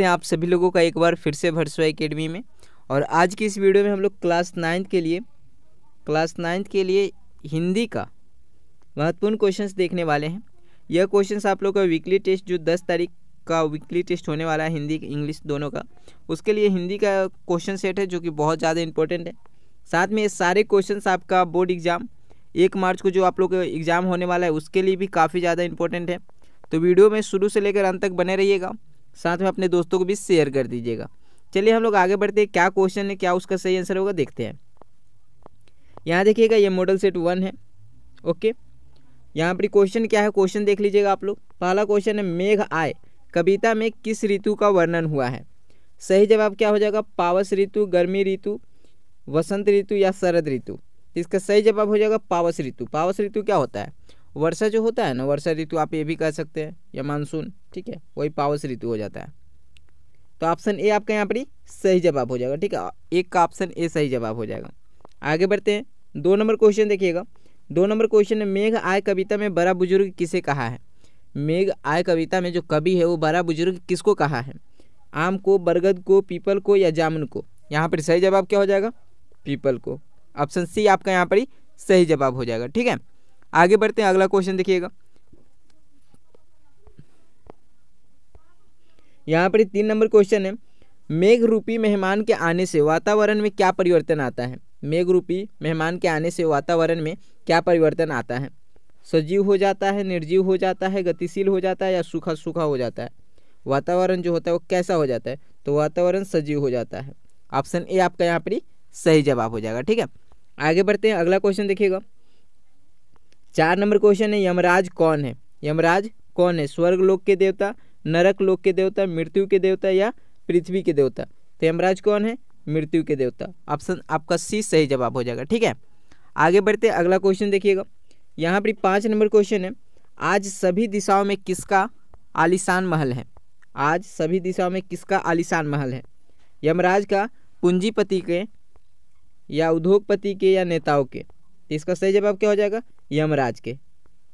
करते हैं आप सभी लोगों का एक बार फिर से भरसुआ एकेडमी में और आज की इस वीडियो में हम लोग क्लास नाइन्थ के लिए क्लास नाइन्थ के लिए हिंदी का महत्वपूर्ण क्वेश्चंस देखने वाले हैं यह क्वेश्चंस आप लोग का वीकली टेस्ट जो दस तारीख का वीकली टेस्ट होने वाला है हिंदी इंग्लिश दोनों का उसके लिए हिंदी का क्वेश्चन सेट है जो कि बहुत ज़्यादा इंपॉर्टेंट है साथ में ये सारे क्वेश्चन आपका बोर्ड एग्ज़ाम एक मार्च को जो आप लोग एग्ज़ाम होने वाला है उसके लिए भी काफ़ी ज़्यादा इंपॉर्टेंट है तो वीडियो में शुरू से लेकर अंत तक बने रहिएगा साथ में अपने दोस्तों को भी शेयर कर दीजिएगा चलिए हम लोग आगे बढ़ते हैं क्या क्वेश्चन है क्या उसका सही आंसर होगा देखते हैं यहाँ देखिएगा ये मॉडल सेट वन है ओके यहाँ पर क्वेश्चन क्या है क्वेश्चन देख लीजिएगा आप लोग पहला क्वेश्चन है मेघ आय कविता में किस ऋतु का वर्णन हुआ है सही जवाब क्या हो जाएगा पावस ऋतु गर्मी ऋतु वसंत ऋतु या शरद ऋतु इसका सही जवाब हो जाएगा पावस ऋतु पावस ऋतु क्या होता है वर्षा जो होता है ना वर्षा ऋतु आप ये भी कह सकते हैं या मानसून ठीक है वही पावस ऋतु हो जाता है तो ऑप्शन ए आपका यहाँ पर ही सही जवाब हो जाएगा ठीक है एक का ऑप्शन ए सही जवाब हो जाएगा आगे बढ़ते हैं दो नंबर क्वेश्चन देखिएगा दो नंबर क्वेश्चन है मेघ आय कविता में बड़ा बुजुर्ग किसे कहा है मेघ आय कविता में जो कवि है वो बड़ा बुजुर्ग किसको कहा है आम को बरगद को पीपल को या जामुन को यहाँ पर सही जवाब क्या हो जाएगा पीपल को ऑप्शन सी आपका यहाँ पर ही सही जवाब हो जाएगा ठीक है आगे बढ़ते हैं अगला क्वेश्चन देखिएगा यहाँ पर तीन नंबर क्वेश्चन है मेघ रूपी मेहमान के आने से वातावरण में क्या परिवर्तन आता है मेघ रूपी मेहमान के आने से वातावरण में क्या परिवर्तन आता है सजीव हो जाता है निर्जीव हो जाता है गतिशील हो जाता है या सूखा सूखा हो जाता है वातावरण जो होता है वो कैसा हो जाता है तो वातावरण सजीव हो जाता है ऑप्शन ए आपका यहाँ पर सही जवाब हो जाएगा ठीक है आगे बढ़ते हैं अगला क्वेश्चन देखिएगा चार नंबर क्वेश्चन है यमराज कौन है यमराज कौन है स्वर्ग लोक के देवता नरक लोक के देवता मृत्यु के देवता या पृथ्वी के देवता तो यमराज कौन है मृत्यु के देवता ऑप्शन आपका सी सही जवाब हो जाएगा ठीक है आगे बढ़ते अगला क्वेश्चन देखिएगा यहाँ पर पाँच नंबर क्वेश्चन है आज सभी दिशाओं में किसका आलिशान महल है आज सभी दिशाओं में किसका आलिशान महल है यमराज का पूंजीपति के या उद्योगपति के या नेताओं के तो इसका सही जवाब क्या हो जाएगा यमराज के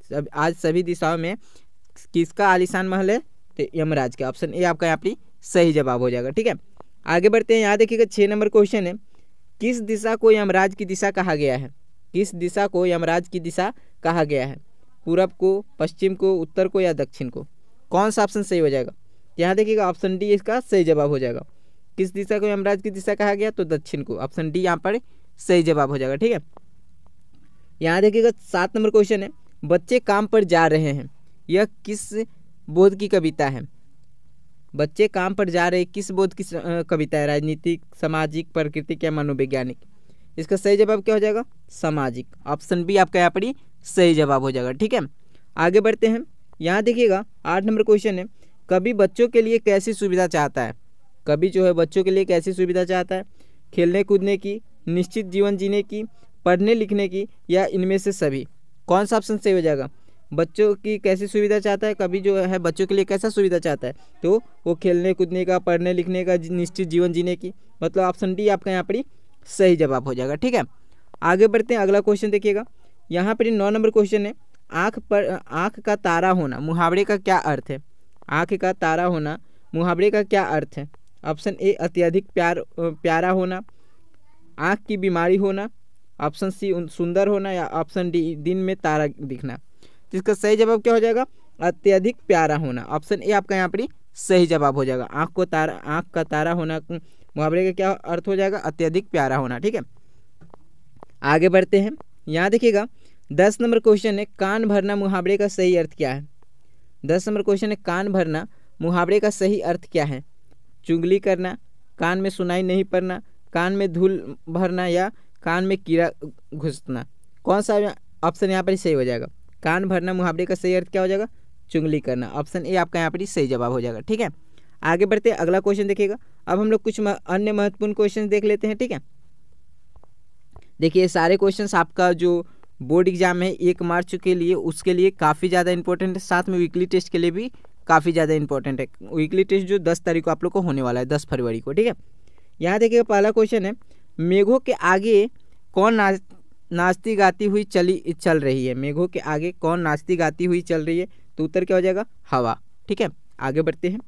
सब आज सभी दिशाओं में किसका आलिशान महल है तो यमराज के ऑप्शन ए आपका यहाँ पर सही जवाब हो जाएगा ठीक है आगे बढ़ते हैं यहाँ देखिएगा छः नंबर क्वेश्चन है किस दिशा को यमराज की दिशा कहा गया है किस दिशा को यमराज की दिशा कहा गया है पूरब को पश्चिम को उत्तर को या दक्षिण को कौन सा ऑप्शन सही हो जाएगा यहाँ देखिएगा ऑप्शन डी इसका सही जवाब हो जाएगा किस दिशा को यमराज की दिशा कहा गया तो दक्षिण को ऑप्शन डी यहाँ पर सही जवाब हो जाएगा ठीक है यहाँ देखिएगा सात नंबर क्वेश्चन है बच्चे काम पर जा रहे हैं यह किस बोध की कविता है बच्चे काम पर जा रहे किस बोध की कविता है राजनीतिक सामाजिक प्राकृतिक या मनोवैज्ञानिक इसका सही जवाब क्या हो जाएगा सामाजिक ऑप्शन बी आपका यहाँ पर सही जवाब हो जाएगा ठीक है आगे बढ़ते हैं यहाँ देखिएगा आठ नंबर क्वेश्चन है कभी बच्चों के लिए कैसी सुविधा चाहता है कभी जो है बच्चों के लिए कैसी सुविधा चाहता है खेलने कूदने की निश्चित जीवन जीने की पढ़ने लिखने की या इनमें से सभी कौन सा ऑप्शन सही हो जाएगा बच्चों की कैसी सुविधा चाहता है कभी जो है बच्चों के लिए कैसा सुविधा चाहता है तो वो खेलने कूदने का पढ़ने लिखने का निश्चित जीवन जीने की मतलब ऑप्शन डी आपका यहाँ पर सही जवाब हो जाएगा ठीक है आगे बढ़ते हैं अगला क्वेश्चन देखिएगा यहाँ पर नौ नंबर क्वेश्चन है आँख पर आँख का तारा होना मुहावरे का क्या अर्थ है आँख का तारा होना मुहावरे का क्या अर्थ है ऑप्शन ए अत्यधिक प्यार प्यारा होना आँख की बीमारी होना ऑप्शन सी सुंदर होना या ऑप्शन डी दिन में तारा दिखना जिसका सही जवाब क्या हो जाएगा अत्यधिक प्यारा होना ऑप्शन ए आपका यहाँ पर सही जवाब हो जाएगा आँख को तारा आँख का तारा होना मुहावरे का क्या अर्थ हो जाएगा अत्यधिक प्यारा होना ठीक है आगे बढ़ते हैं यहाँ देखिएगा दस नंबर क्वेश्चन है कान भरना मुहावरे का सही अर्थ क्या है दस नंबर क्वेश्चन है कान भरना मुहावरे का सही अर्थ क्या है चुंगली करना कान में सुनाई नहीं पड़ना कान में धूल भरना या कान में कीड़ा घुसना कौन सा ऑप्शन यहाँ पर सही हो जाएगा कान भरना मुहावरे का सही अर्थ क्या हो जाएगा चुंगली करना ऑप्शन ए आपका यहाँ पर सही जवाब हो जाएगा ठीक है आगे बढ़ते हैं अगला क्वेश्चन देखिएगा अब हम लोग कुछ अन्य महत्वपूर्ण क्वेश्चन देख लेते हैं ठीक है देखिए सारे क्वेश्चन आपका जो बोर्ड एग्जाम है एक मार्च के लिए उसके लिए काफ़ी ज़्यादा इंपॉर्टेंट है साथ में वीकली टेस्ट के लिए भी काफ़ी ज़्यादा इंपॉर्टेंट है वीकली टेस्ट जो दस तारीख को आप लोग को होने वाला है दस फरवरी को ठीक है यहाँ देखिएगा पहला क्वेश्चन है मेघों के आगे कौन नाच नाचती गाती हुई चली चल रही है मेघों के आगे कौन नाचती गाती हुई चल रही है तो उत्तर क्या हो जाएगा हवा ठीक है आगे बढ़ते हैं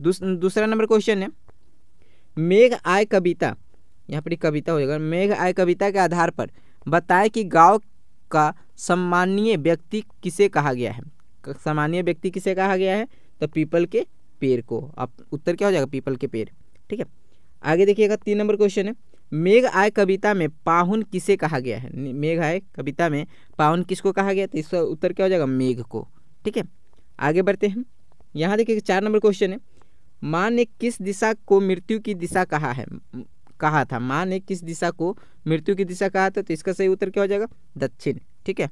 दूस, दूसरा नंबर क्वेश्चन है मेघ आय कविता यहाँ पर कविता हो जाएगा मेघ आय कविता के आधार पर बताएं कि गांव का सम्मानीय व्यक्ति किसे कहा गया है सम्मानीय व्यक्ति किसे कहा गया है तो पीपल के पेड़ को आप उत्तर क्या हो जाएगा पीपल के पेड़ ठीक है आगे देखिएगा तीन नंबर क्वेश्चन है मेघ आय कविता में पाहुन किसे कहा गया है मेघ आय कविता में पाहुन किसको कहा गया तो इसका उत्तर क्या हो जाएगा मेघ को ठीक है आगे बढ़ते हैं यहाँ देखिए चार नंबर क्वेश्चन है माँ ने किस दिशा को मृत्यु की दिशा कहा है कहा था माँ ने किस दिशा को मृत्यु की दिशा कहा था तो इसका सही उत्तर क्या हो जाएगा दक्षिण ठीक है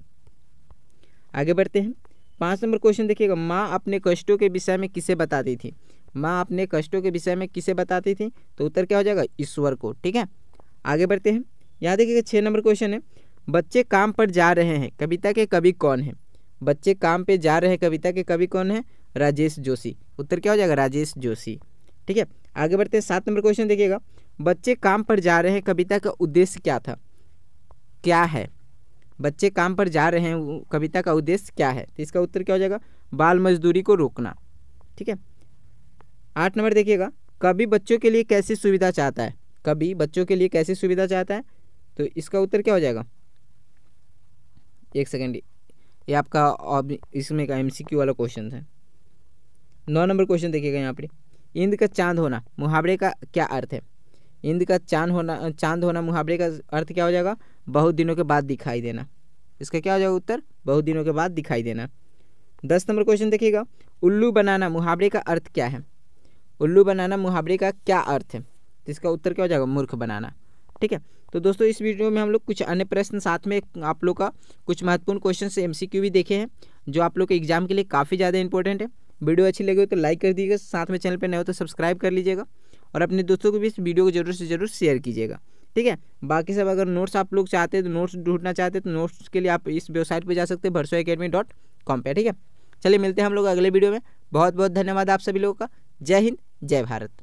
आगे बढ़ते हैं पाँच नंबर क्वेश्चन देखिएगा माँ अपने कष्टों के विषय में किसे बताती थी माँ अपने कष्टों के विषय में किसे बताती थी तो उत्तर क्या हो जाएगा ईश्वर को ठीक है आगे बढ़ते हैं यहाँ देखिएगा छः नंबर क्वेश्चन है बच्चे काम पर जा रहे हैं कविता के कवि कौन है बच्चे काम पे जा रहे हैं कविता के कवि कौन है राजेश जोशी उत्तर क्या हो जाएगा राजेश जोशी ठीक है आगे बढ़ते हैं सात नंबर क्वेश्चन देखिएगा बच्चे काम पर जा रहे हैं कविता का उद्देश्य क्या था क्या है बच्चे काम पर जा रहे हैं कविता का उद्देश्य क्या है तो इसका उत्तर क्या हो जाएगा बाल मजदूरी को रोकना ठीक है आठ नंबर देखिएगा कवि बच्चों के लिए कैसी सुविधा चाहता है कभी बच्चों के लिए कैसी सुविधा चाहता है तो इसका उत्तर क्या हो जाएगा एक सेकेंड ये आपका इसमें का एम वाला क्वेश्चन है नौ नंबर क्वेश्चन देखिएगा यहाँ पर इंद का चांद होना मुहावरे का क्या अर्थ है इंद का चांद होना चांद होना मुहावरे का अर्थ क्या हो जाएगा बहुत दिनों के बाद दिखाई देना इसका क्या हो जाएगा उत्तर बहुत दिनों के बाद दिखाई देना दस नंबर क्वेश्चन देखिएगा उल्लू बनाना मुहावरे का अर्थ क्या है उल्लू बनाना मुहावरे का क्या अर्थ है तो इसका उत्तर क्या हो जाएगा मूर्ख बनाना ठीक है तो दोस्तों इस वीडियो में हम लोग कुछ अन्य प्रश्न साथ में आप लोग का कुछ महत्वपूर्ण क्वेश्चन एम भी देखे हैं जो आप लोग के एग्जाम के लिए काफ़ी ज़्यादा इंपॉर्टेंट है वीडियो अच्छी लगी हो तो लाइक कर दीजिएगा साथ में चैनल पर नए हो तो सब्सक्राइब कर लीजिएगा और अपने दोस्तों को भी इस वीडियो को जरूर से ज़रूर शेयर कीजिएगा ठीक है बाकी सब अगर नोट्स आप लोग चाहते हैं तो नोट्स ढूंढना चाहते हैं तो नोट्स के लिए आप इस वेबसाइट पर जा सकते हैं भरसो अकेडमी डॉट कॉम पर ठीक है चलिए मिलते हैं हम लोग अगले वीडियो में बहुत बहुत धन्यवाद आप सभी लोगों का जय हिंद जय भारत